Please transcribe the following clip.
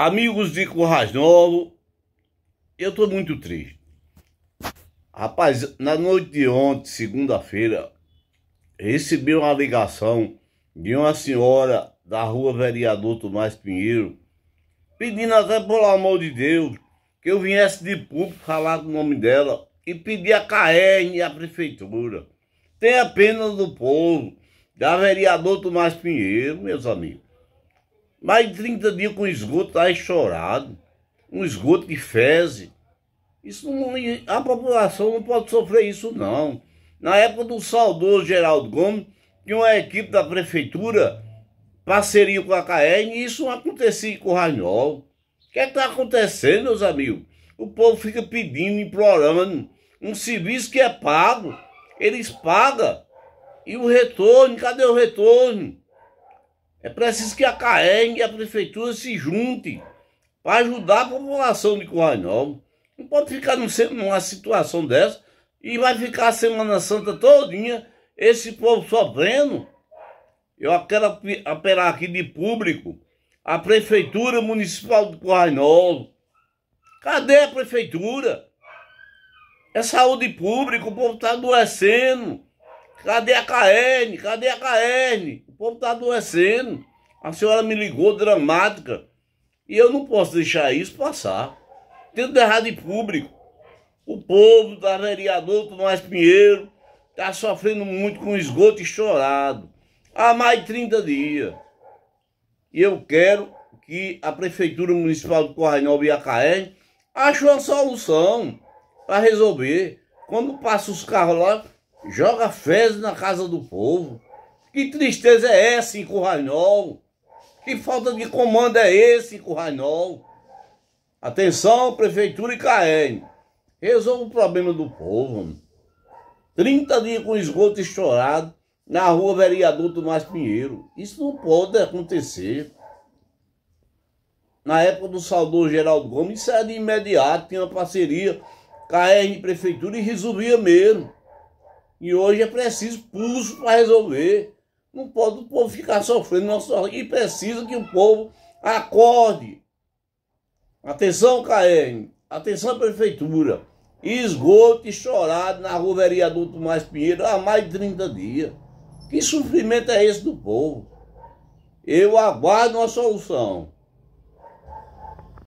Amigos de Novo, eu estou muito triste. Rapaz, na noite de ontem, segunda-feira, recebi uma ligação de uma senhora da rua Vereador Tomás Pinheiro, pedindo até pelo amor de Deus que eu viesse de público falar do nome dela e pedir a CAERN e a prefeitura. Tem a pena do povo, da vereador Tomás Pinheiro, meus amigos. Mais de 30 dias com esgoto tá aí chorado, um esgoto de fezes Isso não, a população não pode sofrer isso, não. Na época do saudoso Geraldo Gomes, tinha uma equipe da prefeitura, parceria com a Caen e isso não acontecia com o O que é está acontecendo, meus amigos? O povo fica pedindo, implorando, um serviço que é pago, eles pagam. E o retorno, cadê o retorno? É preciso que a CAEM e a prefeitura se juntem para ajudar a população de Corrainol. Não pode ficar numa situação dessa e vai ficar a Semana Santa todinha esse povo sofrendo. Eu quero apelar aqui de público a Prefeitura Municipal de Corrainol. Cadê a prefeitura? É saúde pública, o povo está adoecendo. Cadê a KN? Cadê a KN? O povo tá adoecendo. A senhora me ligou dramática. E eu não posso deixar isso passar. Tendo é errado em público. O povo da tá vereador Tomás Pinheiro tá sofrendo muito com esgoto estourado. Há mais de 30 dias. E eu quero que a Prefeitura Municipal de Corrainal e a KN ache uma solução para resolver. Quando passa os carros lá, joga fezes na casa do povo. Que tristeza é essa em Currainol? Que falta de comando é esse em Currainol? Atenção, Prefeitura e CAEM. Resolva o problema do povo. 30 dias com esgoto estourado na rua Vereador Tomás Pinheiro. Isso não pode acontecer. Na época do saudor Geraldo Gomes, isso era de imediato, tinha uma parceria, KR Prefeitura e resolvia mesmo. E hoje é preciso pulso para resolver. Não pode o povo ficar sofrendo. Nossa, e precisa que o povo acorde. Atenção, KM. Atenção, Prefeitura. Esgoto e chorado na rua Vereador Tomás Pinheiro há mais de 30 dias. Que sofrimento é esse do povo? Eu aguardo uma solução.